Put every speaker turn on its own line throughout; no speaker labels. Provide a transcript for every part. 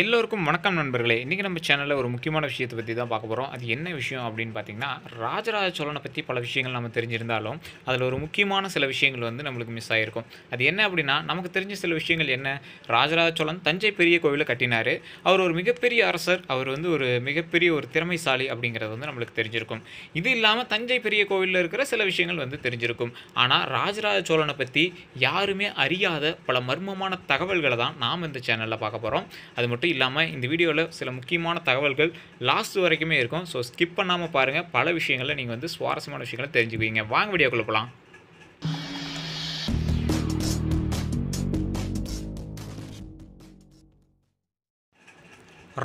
எல்லோருக்கும் வணக்கம் நண்பர்களே இன்றைக்கி நம்ம சேனலில் ஒரு முக்கியமான விஷயத்தை பற்றி தான் பார்க்க போகிறோம் அது என்ன விஷயம் அப்படின்னு பார்த்திங்கன்னா ராஜராஜ சோழனை பற்றி பல விஷயங்கள் நம்ம தெரிஞ்சிருந்தாலும் அதில் ஒரு முக்கியமான சில விஷயங்கள் வந்து நம்மளுக்கு மிஸ் ஆகிருக்கும் அது என்ன அப்படின்னா நமக்கு தெரிஞ்ச சில விஷயங்கள் என்ன ராஜராஜ சோழன் தஞ்சை பெரிய கோவிலை கட்டினார் அவர் ஒரு மிகப்பெரிய அரசர் அவர் வந்து ஒரு மிகப்பெரிய ஒரு திறமைசாலி அப்படிங்கிறது வந்து நம்மளுக்கு தெரிஞ்சிருக்கும் இது இல்லாமல் தஞ்சை பெரிய கோவிலில் இருக்கிற சில விஷயங்கள் வந்து தெரிஞ்சிருக்கும் ஆனால் ராஜராஜ சோழனை பற்றி யாருமே அறியாத பல மர்மமான தகவல்களை தான் நாம் இந்த சேனலில் பார்க்க போகிறோம் அது மட்டும் இல்லாமல் இந்த வீடியோவில் சில முக்கியமான தகவல்கள் லாஸ்ட் வரைக்குமே இருக்கும் ஸோ ஸ்கிப் பண்ணாமல் பாருங்கள் பல விஷயங்களை நீங்கள் வந்து சுவாரஸ்யமான விஷயங்களை தெரிஞ்சுக்குவீங்க வாங்க வீடியோக்குள்ளே போகலாம்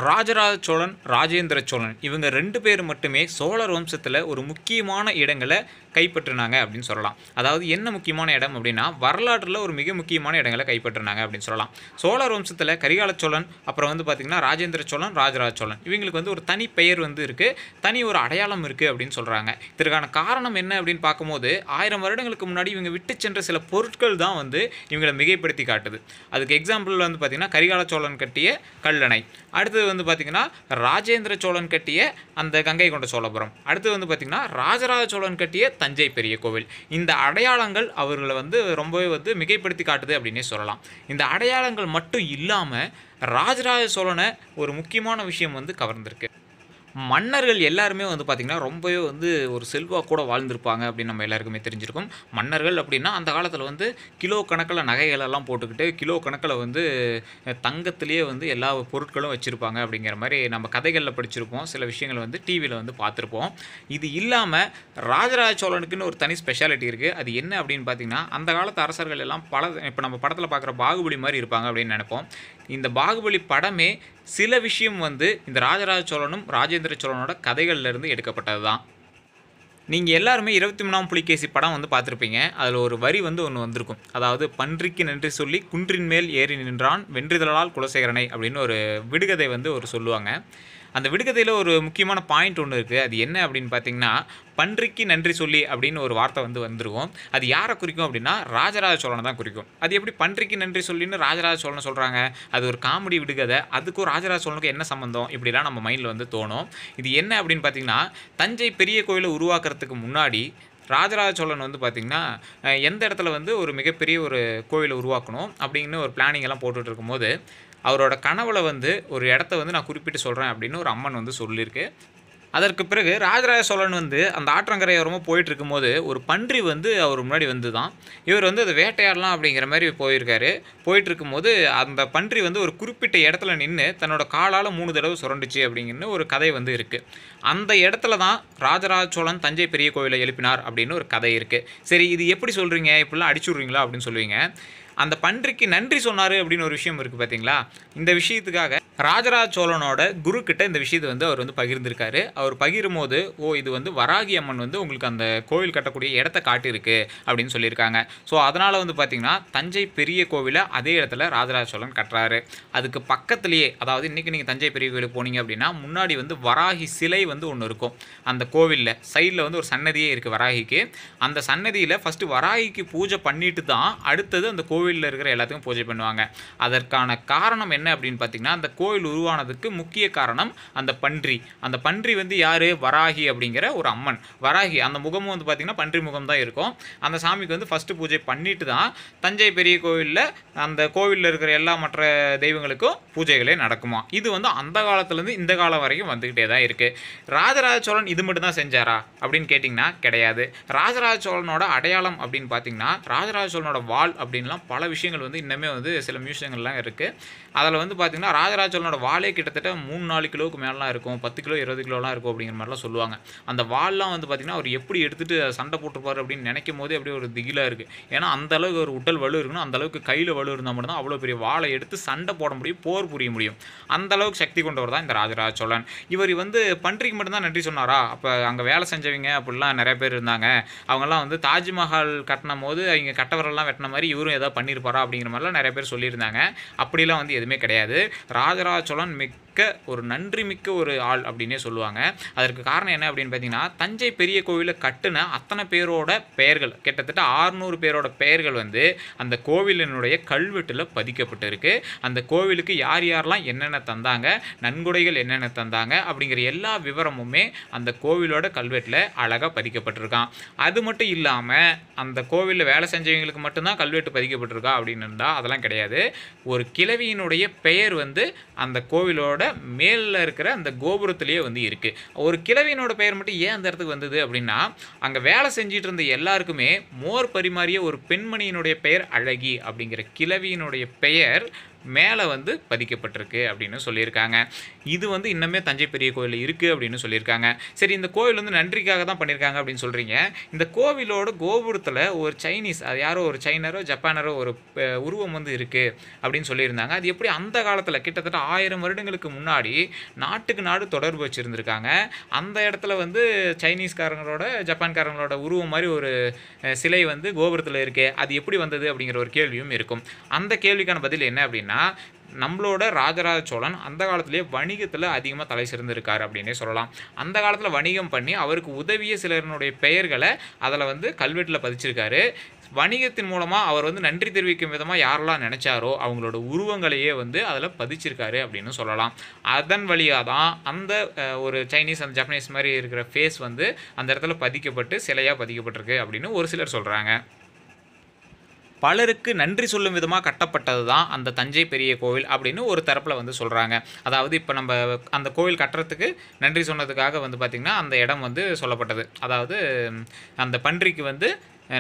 ராஜராஜ சோழன் ராஜேந்திர சோழன் இவங்க ரெண்டு பேர் மட்டுமே சோழர் வம்சத்தில் ஒரு முக்கியமான இடங்களை கைப்பற்றினாங்க அப்படின்னு சொல்லலாம் அதாவது என்ன முக்கியமான இடம் அப்படின்னா வரலாற்றில் ஒரு மிக முக்கியமான இடங்களை கைப்பற்றினாங்க அப்படின்னு சொல்லலாம் சோழர் வம்சத்தில் கரிகால சோழன் அப்புறம் வந்து பார்த்திங்கன்னா ராஜேந்திர சோழன் ராஜராஜ சோழன் இவங்களுக்கு வந்து ஒரு தனி பெயர் வந்து இருக்குது தனி ஒரு அடையாளம் இருக்குது அப்படின்னு சொல்கிறாங்க இதற்கான காரணம் என்ன அப்படின்னு பார்க்கும்போது ஆயிரம் வருடங்களுக்கு முன்னாடி இவங்க விட்டு சென்ற சில பொருட்கள் தான் வந்து இவங்களை மிகைப்படுத்தி காட்டுது அதுக்கு எக்ஸாம்பிள் வந்து பார்த்திங்கன்னா கரிகால சோழன் கட்டிய கல்லணை அடுத்து அடுத்தது வந்து பார்த்திங்கன்னா ராஜேந்திர சோழன் கட்டிய அந்த கங்கை கொண்ட சோழபுரம் அடுத்தது வந்து பார்த்திங்கன்னா ராஜராஜ சோழன் கட்டிய தஞ்சை பெரிய கோவில் இந்த அடையாளங்கள் அவர்களை வந்து ரொம்பவே வந்து மிகைப்படுத்தி காட்டுது அப்படின்னே சொல்லலாம் இந்த அடையாளங்கள் மட்டும் இல்லாமல் ராஜராஜ சோழனை ஒரு முக்கியமான விஷயம் வந்து கவர்ந்திருக்கு மன்னர்கள் எல்லாருமே வந்து பார்த்திங்கன்னா ரொம்பவே வந்து ஒரு செல்வா கூட வாழ்ந்திருப்பாங்க அப்படின்னு நம்ம எல்லாருக்குமே தெரிஞ்சிருக்கும் மன்னர்கள் அப்படின்னா அந்த காலத்தில் வந்து கிலோ கணக்கில் நகைகளெல்லாம் போட்டுக்கிட்டு கிலோ கணக்கில் வந்து தங்கத்திலேயே வந்து எல்லா பொருட்களும் வச்சுருப்பாங்க அப்படிங்கிற மாதிரி நம்ம கதைகளில் படிச்சிருப்போம் சில விஷயங்கள் வந்து டிவியில் வந்து பார்த்துருப்போம் இது இல்லாமல் ராஜராஜ சோழனுக்குன்னு ஒரு தனி ஸ்பெஷாலிட்டி இருக்குது அது என்ன அப்படின்னு பார்த்திங்கன்னா அந்த காலத்து அரசர்கள் எல்லாம் பல இப்போ நம்ம படத்தில் பார்க்குற பாகுபலி மாதிரி இருப்பாங்க அப்படின்னு நினைப்போம் இந்த பாகுபலி படமே சில விஷயம் வந்து இந்த ராஜராஜ சோழனும் ராஜேந்திர சோழனோட கதைகள்லேருந்து எடுக்கப்பட்டது தான் நீங்கள் எல்லாருமே இருபத்தி மூணாம் புலிகேசி படம் வந்து பார்த்துருப்பீங்க அதில் ஒரு வரி வந்து ஒன்று வந்திருக்கும் அதாவது பன்றிக்கு நன்றி சொல்லி குன்றின் மேல் ஏறி நின்றான் வென்றிதழால் குலசேகரனை அப்படின்னு ஒரு விடுகதை வந்து ஒரு சொல்லுவாங்க அந்த விடுகதையில் ஒரு முக்கியமான பாயிண்ட் ஒன்று இருக்குது அது என்ன அப்படின்னு பார்த்தீங்கன்னா பன்றிக்கு நன்றி சொல்லி அப்படின்னு ஒரு வார்த்தை வந்து வந்துருவோம் அது யாரை குறிக்கும் அப்படின்னா ராஜராஜ சோழனை தான் குறிக்கும் அது எப்படி பன்றிக்கு நன்றி சொல்லின்னு ராஜராஜ சோழனை சொல்கிறாங்க அது ஒரு காமெடி விடுகதை அதுக்கும் ராஜராஜ சோழனுக்கு என்ன சம்மந்தம் இப்படிலாம் நம்ம மைண்டில் வந்து தோணும் இது என்ன அப்படின்னு பார்த்தீங்கன்னா தஞ்சை பெரிய கோயிலை உருவாக்குறதுக்கு முன்னாடி ராஜராஜ சோழன் வந்து பார்த்திங்கன்னா எந்த இடத்துல வந்து ஒரு மிகப்பெரிய ஒரு கோயிலை உருவாக்கணும் அப்படின்னு ஒரு பிளானிங் எல்லாம் போட்டுட்ருக்கும் போது அவரோட கனவுல வந்து ஒரு இடத்த வந்து நான் குறிப்பிட்டு சொல்கிறேன் அப்படின்னு ஒரு அம்மன் வந்து சொல்லியிருக்கு அதற்கு பிறகு ராஜராஜ சோழன் வந்து அந்த ஆற்றங்கரையோரமாக போயிட்டு இருக்கும்போது ஒரு பன்றி வந்து அவர் முன்னாடி வந்து தான் இவர் வந்து அது வேட்டையாடலாம் அப்படிங்கிற மாதிரி போயிருக்காரு போயிட்டு இருக்கும்போது அந்த பன்றி வந்து ஒரு குறிப்பிட்ட இடத்துல நின்று தன்னோட காலால் மூணு தடவை சுரண்டுச்சு அப்படிங்கிற ஒரு கதை வந்து இருக்குது அந்த இடத்துல தான் ராஜராஜ சோழன் தஞ்சை பெரிய கோவிலை எழுப்பினார் அப்படின்னு ஒரு கதை இருக்குது சரி இது எப்படி சொல்கிறீங்க இப்படிலாம் அடிச்சுடுறீங்களா அப்படின்னு சொல்லுவீங்க அந்த பன்றிக்கு நன்றி சொன்னார் அப்படின்னு ஒரு விஷயம் இருக்குது பார்த்தீங்களா இந்த விஷயத்துக்காக ராஜராஜ சோழனோட குரு கிட்ட இந்த விஷயத்தை வந்து அவர் வந்து பகிர்ந்திருக்காரு அவர் பகிரும் போது ஓ இது வந்து வராகி அம்மன் வந்து உங்களுக்கு அந்த கோவில் கட்டக்கூடிய இடத்த காட்டியிருக்கு அப்படின்னு சொல்லியிருக்காங்க ஸோ அதனால் வந்து பார்த்திங்கன்னா தஞ்சை பெரிய கோவிலை அதே இடத்துல ராஜராஜ சோழன் கட்டுறாரு அதுக்கு பக்கத்துலேயே அதாவது இன்னைக்கு நீங்கள் தஞ்சை பெரிய கோவிலுக்கு போனீங்க அப்படின்னா முன்னாடி வந்து வராகி சிலை வந்து ஒன்று இருக்கும் அந்த கோவிலில் சைடில் வந்து ஒரு சன்னதியே இருக்குது வராகிக்கு அந்த சன்னதியில் ஃபஸ்ட்டு வராகிக்கு பூஜை பண்ணிட்டு தான் அடுத்தது அந்த கோவிலில் இருக்கிற எல்லாத்துக்கும் பூஜை பண்ணுவாங்க அதற்கான காரணம் என்ன அப்படின்னு பார்த்தீங்கன்னா அந்த கோ கோயில் உருவானதுக்கு முக்கிய காரணம் அந்த பன்றி அந்த பன்றி வந்து யார் வராகி அப்படிங்கிற ஒரு அம்மன் வராகி அந்த முகமும் வந்து பார்த்திங்கன்னா பன்றி முகம் தான் இருக்கும் அந்த சாமிக்கு வந்து ஃபஸ்ட்டு பூஜை பண்ணிட்டு தான் தஞ்சை பெரிய கோவிலில் அந்த கோவிலில் இருக்கிற எல்லா மற்ற தெய்வங்களுக்கும் பூஜைகளே நடக்குமா இது வந்து அந்த காலத்துலேருந்து இந்த காலம் வரைக்கும் வந்துக்கிட்டே தான் இருக்குது ராஜராஜ சோழன் இது மட்டும்தான் செஞ்சாரா அப்படின்னு கேட்டிங்கன்னா கிடையாது ராஜராஜ சோழனோட அடையாளம் அப்படின்னு பார்த்தீங்கன்னா ராஜராஜ சோழனோட வால் அப்படின்லாம் பல விஷயங்கள் வந்து இன்னுமே வந்து சில மியூசியங்கள்லாம் இருக்குது அதில் வந்து பார்த்திங்கன்னா ராஜராஜ ஒருத்தவனோட வாழை கிட்டத்தட்ட மூணு நாலு கிலோவுக்கு மேலாம் இருக்கும் பத்து கிலோ இருபது கிலோலாம் இருக்கும் அப்படிங்கிற மாதிரிலாம் சொல்லுவாங்க அந்த வாழ்லாம் வந்து பார்த்தீங்கன்னா அவர் எப்படி எடுத்துகிட்டு சண்டை போட்டிருப்பார் அப்படின்னு நினைக்கும் போதே அப்படியே ஒரு திகிலாக இருக்குது ஏன்னா அந்த அளவுக்கு ஒரு உடல் வலு இருக்கணும் அந்த அளவுக்கு கையில் வலு இருந்தால் மட்டும்தான் அவ்வளோ பெரிய வாழை எடுத்து சண்டை போட முடியும் போர் புரிய முடியும் அந்த அளவுக்கு சக்தி கொண்டவர் தான் இந்த ராஜராஜ சோழன் இவர் வந்து பன்றிக்கு மட்டும்தான் நன்றி சொன்னாரா அப்போ அங்கே வேலை செஞ்சவங்க அப்படிலாம் நிறைய பேர் இருந்தாங்க அவங்கெல்லாம் வந்து தாஜ்மஹால் கட்டின போது அவங்க கட்டவரெல்லாம் வெட்டின மாதிரி இவரும் ஏதாவது பண்ணியிருப்பாரா அப்படிங்கிற மாதிரிலாம் நிறைய பேர் சொல்லியிருந்தாங்க அப்படிலாம் வந்து எதுவுமே கிடையாது ராஜராஜ चलन में மிக்க ஒரு நன்றி மிக்க ஒரு ஆள் அப்படின்னே சொல்லுவாங்க அதற்கு காரணம் என்ன அப்படின்னு பார்த்தீங்கன்னா தஞ்சை பெரிய கோவிலை கட்டுன அத்தனை பேரோட பெயர்கள் கிட்டத்தட்ட ஆறுநூறு பேரோட பெயர்கள் வந்து அந்த கோவிலினுடைய கல்வெட்டில் பதிக்கப்பட்டிருக்கு அந்த கோவிலுக்கு யார் யாரெல்லாம் என்னென்ன தந்தாங்க நன்கொடைகள் என்னென்ன தந்தாங்க அப்படிங்கிற எல்லா விவரமுமே அந்த கோவிலோட கல்வெட்டில் அழகாக பதிக்கப்பட்டிருக்கான் அது மட்டும் இல்லாமல் அந்த கோவிலில் வேலை செஞ்சவங்களுக்கு மட்டும்தான் கல்வெட்டு பதிக்கப்பட்டிருக்கா அப்படின்னு இருந்தால் அதெல்லாம் கிடையாது ஒரு கிழவியினுடைய பெயர் வந்து அந்த கோவிலோட மேலில் இருக்கிற அந்த கோபுரத்துலேயே வந்து இருக்குது ஒரு கிழவியினோட பெயர் மட்டும் ஏன் அந்த இடத்துக்கு வந்தது அப்படின்னா அங்கே வேலை செஞ்சிட்டு இருந்த எல்லாருக்குமே மோர் பரிமாறிய ஒரு பெண்மணியினுடைய பெயர் அழகி அப்படிங்கிற கிழவியினுடைய பெயர் மேலே வந்து பதிக்கப்பட்டிருக்கு அப்படின்னு சொல்லியிருக்காங்க இது வந்து இன்னமே தஞ்சை பெரிய கோயில் இருக்குது அப்படின்னு சொல்லியிருக்காங்க சரி இந்த கோயில் வந்து நன்றிக்காக தான் பண்ணியிருக்காங்க அப்படின்னு சொல்கிறீங்க இந்த கோவிலோட கோபுரத்தில் ஒரு சைனீஸ் அது யாரோ ஒரு சைனரோ ஜப்பானரோ ஒரு உருவம் வந்து இருக்குது அப்படின்னு சொல்லியிருந்தாங்க அது எப்படி அந்த காலத்தில் கிட்டத்தட்ட ஆயிரம் வருடங்களுக்கு முன்னாடி நாட்டுக்கு நாடு தொடர்பு வச்சுருந்துருக்காங்க அந்த இடத்துல வந்து சைனீஸ்காரங்களோட ஜப்பான்காரங்களோட உருவம் மாதிரி ஒரு சிலை வந்து கோபுரத்தில் இருக்குது அது எப்படி வந்தது அப்படிங்கிற ஒரு கேள்வியும் இருக்கும் அந்த கேள்விக்கான பதில் என்ன அப்படின்னா அப்படின்னா நம்மளோட ராஜராஜ சோழன் அந்த காலத்திலேயே வணிகத்தில் அதிகமாக தலை சிறந்திருக்காரு அப்படின்னே சொல்லலாம் அந்த காலத்தில் வணிகம் பண்ணி அவருக்கு உதவிய சிலருனுடைய பெயர்களை அதில் வந்து கல்வெட்டில் பதிச்சிருக்காரு வணிகத்தின் மூலமாக அவர் வந்து நன்றி தெரிவிக்கும் விதமாக யாரெல்லாம் நினச்சாரோ அவங்களோட உருவங்களையே வந்து அதில் பதிச்சிருக்காரு அப்படின்னு சொல்லலாம் அதன் வழியாக தான் அந்த ஒரு சைனீஸ் அந்த ஜப்பனீஸ் மாதிரி இருக்கிற ஃபேஸ் வந்து அந்த இடத்துல பதிக்கப்பட்டு சிலையாக பதிக்கப்பட்டிருக்கு அப்படின்னு ஒரு சிலர் சொல்கிறாங்க பலருக்கு நன்றி சொல்லும் விதமாக கட்டப்பட்டது தான் அந்த தஞ்சை பெரிய கோவில் அப்படின்னு ஒரு தரப்பில் வந்து சொல்கிறாங்க அதாவது இப்போ நம்ம அந்த கோவில் கட்டுறதுக்கு நன்றி சொன்னதுக்காக வந்து பார்த்திங்கன்னா அந்த இடம் வந்து சொல்லப்பட்டது அதாவது அந்த பன்றிக்கு வந்து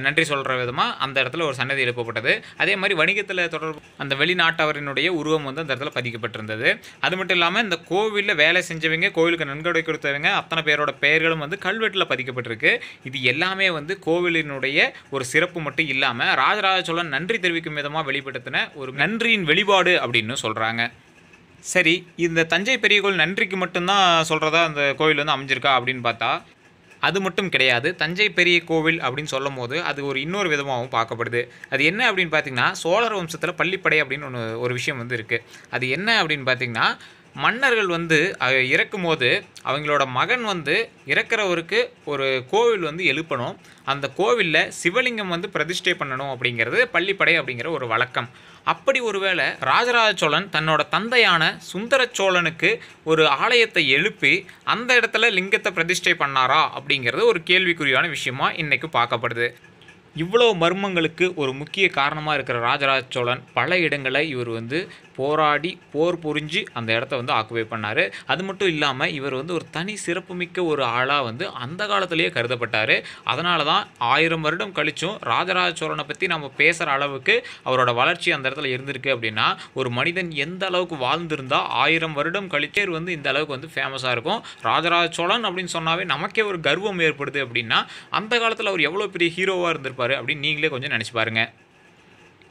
நன்றி சொல்கிற விதமாக அந்த இடத்துல ஒரு சன்னதி எழுப்பப்பட்டது அதே மாதிரி வணிகத்தில் தொடர்பு அந்த வெளிநாட்டவரினுடைய உருவம் வந்து அந்த இடத்துல பதிக்கப்பட்டிருந்தது அது மட்டும் இல்லாமல் இந்த கோவிலில் வேலை செஞ்சவங்க கோவிலுக்கு நன்கொடை கொடுத்தவங்க அத்தனை பேரோட பெயர்களும் வந்து கல்வெட்டில் பதிக்கப்பட்டிருக்கு இது எல்லாமே வந்து கோவிலினுடைய ஒரு சிறப்பு மட்டும் இல்லாமல் ராஜராஜ சோழன் நன்றி தெரிவிக்கும் விதமாக வெளிப்படுத்தின ஒரு நன்றியின் வெளிப்பாடு அப்படின்னு சொல்கிறாங்க சரி இந்த தஞ்சை பெரிய கோவில் நன்றிக்கு மட்டும்தான் சொல்கிறதா அந்த கோவில் வந்து அமைஞ்சிருக்கா அப்படின்னு பார்த்தா அது மட்டும் கிடையாது தஞ்சை பெரிய கோவில் அப்படின்னு சொல்லும் போது அது ஒரு இன்னொரு விதமாகவும் பார்க்கப்படுது அது என்ன அப்படின்னு பார்த்தீங்கன்னா சோழர் வம்சத்தில் பள்ளிப்படை அப்படின்னு ஒன்று ஒரு விஷயம் வந்து இருக்குது அது என்ன அப்படின்னு பார்த்தீங்கன்னா மன்னர்கள் வந்து இறக்கும் போது அவங்களோட மகன் வந்து இறக்குறவருக்கு ஒரு கோவில் வந்து எழுப்பணும் அந்த கோவிலில் சிவலிங்கம் வந்து பிரதிஷ்டை பண்ணணும் அப்படிங்கிறது பள்ளிப்படை அப்படிங்கிற ஒரு வழக்கம் அப்படி ஒருவேளை ராஜராஜ சோழன் தன்னோட தந்தையான சுந்தர சோழனுக்கு ஒரு ஆலயத்தை எழுப்பி அந்த இடத்துல லிங்கத்தை பிரதிஷ்டை பண்ணாரா அப்படிங்கிறது ஒரு கேள்விக்குறியான விஷயமா இன்றைக்கு பார்க்கப்படுது இவ்வளோ மர்மங்களுக்கு ஒரு முக்கிய காரணமாக இருக்கிற ராஜராஜ சோழன் பல இடங்களை இவர் வந்து போராடி போர் புரிஞ்சு அந்த இடத்த வந்து ஆக்குபை பண்ணார் அது மட்டும் இல்லாமல் இவர் வந்து ஒரு தனி சிறப்புமிக்க ஒரு ஆளாக வந்து அந்த காலத்திலேயே கருதப்பட்டார் அதனால தான் ஆயிரம் வருடம் கழிச்சும் ராஜராஜ சோழனை பற்றி நம்ம பேசுகிற அளவுக்கு அவரோட வளர்ச்சி அந்த இடத்துல இருந்திருக்கு அப்படின்னா ஒரு மனிதன் எந்த அளவுக்கு வாழ்ந்திருந்தால் ஆயிரம் வருடம் கழிச்சே வந்து இந்த அளவுக்கு வந்து ஃபேமஸாக இருக்கும் ராஜராஜ சோழன் அப்படின்னு சொன்னாவே நமக்கே ஒரு கர்வம் ஏற்படுது அப்படின்னா அந்த காலத்தில் அவர் எவ்வளோ பெரிய ஹீரோவாக இருந்திருப்பார் அப்படின்னு நீங்களே கொஞ்சம் நினச்சி பாருங்கள்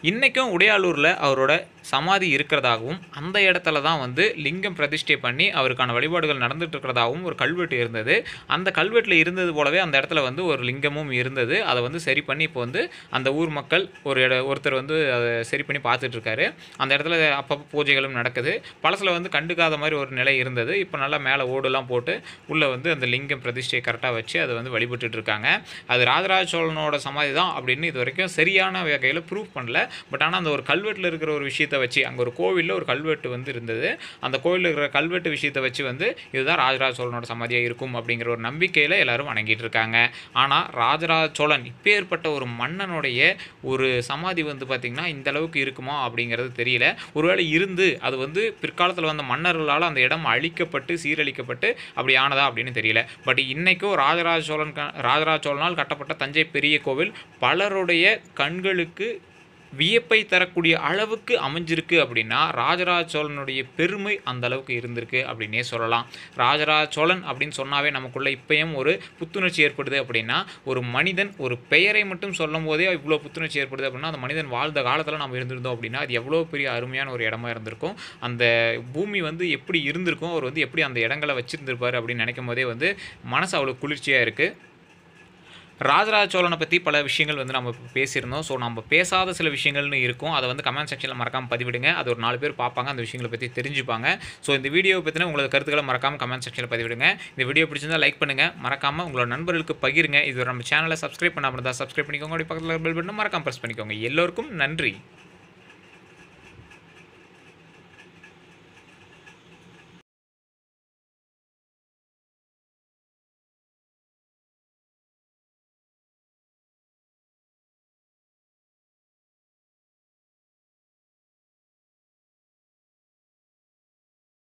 இன்றைக்கும் உடையாளூரில் அவரோட சமாதி இருக்கிறதாகவும் அந்த இடத்துல தான் வந்து லிங்கம் பிரதிஷ்டை பண்ணி அவருக்கான வழிபாடுகள் நடந்துட்டு இருக்கிறதாகவும் ஒரு கல்வெட்டு இருந்தது அந்த கல்வெட்டில் இருந்தது போலவே அந்த இடத்துல வந்து ஒரு லிங்கமும் இருந்தது அதை வந்து சரி பண்ணி இப்போ வந்து அந்த ஊர் மக்கள் ஒரு இட ஒருத்தர் வந்து அதை சரி பண்ணி பார்த்துட்டு இருக்காரு அந்த இடத்துல அப்பப்போ பூஜைகளும் நடக்குது பழசில் வந்து கண்டுக்காத மாதிரி ஒரு நிலை இருந்தது இப்போ நல்லா மேலே ஓடுலாம் போட்டு உள்ளே வந்து அந்த லிங்கம் பிரதிஷ்டையை கரெக்டாக வச்சு அதை வந்து வழிபட்டுருக்காங்க இருக்காங்க அது ராஜராஜ சோழனோட சமாதி தான் அப்படின்னு இது வரைக்கும் சரியான வகையில் ப்ரூவ் பண்ணல பட் ஆனால் அந்த ஒரு கல்வெட்டில் இருக்கிற ஒரு விஷயத்தை வச்சு அங்கே ஒரு கோவிலில் ஒரு கல்வெட்டு வந்து இருந்தது அந்த கோவிலில் இருக்கிற கல்வெட்டு விஷயத்தை வச்சு வந்து இதுதான் ராஜராஜ சோழனோட சமாதியாக இருக்கும் அப்படிங்கிற ஒரு நம்பிக்கையில் எல்லோரும் வணங்கிட்டு இருக்காங்க ஆனால் ராஜராஜ சோழன் இப்போ ஏற்பட்ட ஒரு மன்னனுடைய ஒரு சமாதி வந்து பார்த்திங்கன்னா இந்த அளவுக்கு இருக்குமா அப்படிங்கிறது தெரியல ஒருவேளை இருந்து அது வந்து பிற்காலத்தில் வந்த மன்னர்களால் அந்த இடம் அழிக்கப்பட்டு சீரழிக்கப்பட்டு அப்படி ஆனதா அப்படின்னு தெரியல பட் இன்றைக்கும் ராஜராஜ சோழன் ராஜராஜ சோழனால் கட்டப்பட்ட தஞ்சை பெரிய கோவில் பலருடைய கண்களுக்கு வியப்பை தரக்கூடிய அளவுக்கு அமைஞ்சிருக்கு அப்படின்னா ராஜராஜ சோழனுடைய பெருமை அந்த அளவுக்கு இருந்திருக்கு அப்படின்னே சொல்லலாம் ராஜராஜ சோழன் அப்படின்னு சொன்னாவே நமக்குள்ள இப்பயும் ஒரு புத்துணர்ச்சி ஏற்படுது அப்படின்னா ஒரு மனிதன் ஒரு பெயரை மட்டும் சொல்லும் போதே இவ்வளோ புத்துணர்ச்சி ஏற்படுது அப்படின்னா அந்த மனிதன் வாழ்ந்த காலத்தில் நம்ம இருந்திருந்தோம் அப்படின்னா அது எவ்வளோ பெரிய அருமையான ஒரு இடமா இருந்திருக்கும் அந்த பூமி வந்து எப்படி இருந்திருக்கும் அவர் வந்து எப்படி அந்த இடங்களை வச்சுருந்துருப்பார் அப்படின்னு நினைக்கும் போதே வந்து மனசு அவ்வளோ குளிர்ச்சியாக இருக்குது ராஜராஜ சோழனை பற்றி பல விஷயங்கள் வந்து நம்ம பேசியிருந்தோம் ஸோ நம்ம பேசாத சில விஷயங்கள்னு இருக்கும் அதை வந்து கமெண்ட் செக்ஷனில் மறக்காமல் பதிவிடுங்க அது ஒரு நாலு பேர் பார்ப்பாங்க அந்த விஷயங்களை பற்றி தெரிஞ்சுப்பாங்க ஸோ இந்த வீடியோவை பற்றின உங்களது கருத்துக்களை மறக்காமல் கமெண்ட் செக்ஷனில் பதிவிடுங்க இந்த வீடியோ பிடிச்சிருந்தால் லைக் பண்ணுங்கள் மறக்காமல் உங்களோட நண்பர்களுக்கு பகிருங்க இது நம்ம சேனலை சப்ஸ்கிரைப் பண்ணாமல் இருந்தால் சப்ஸ்கிரைப் பண்ணிக்கோங்க அப்படி பக்கத்தில் பெல் பண்ணணும் மறக்காமல் ப்ரெஸ் பண்ணிக்கோங்க எல்லோருக்கும் நன்றி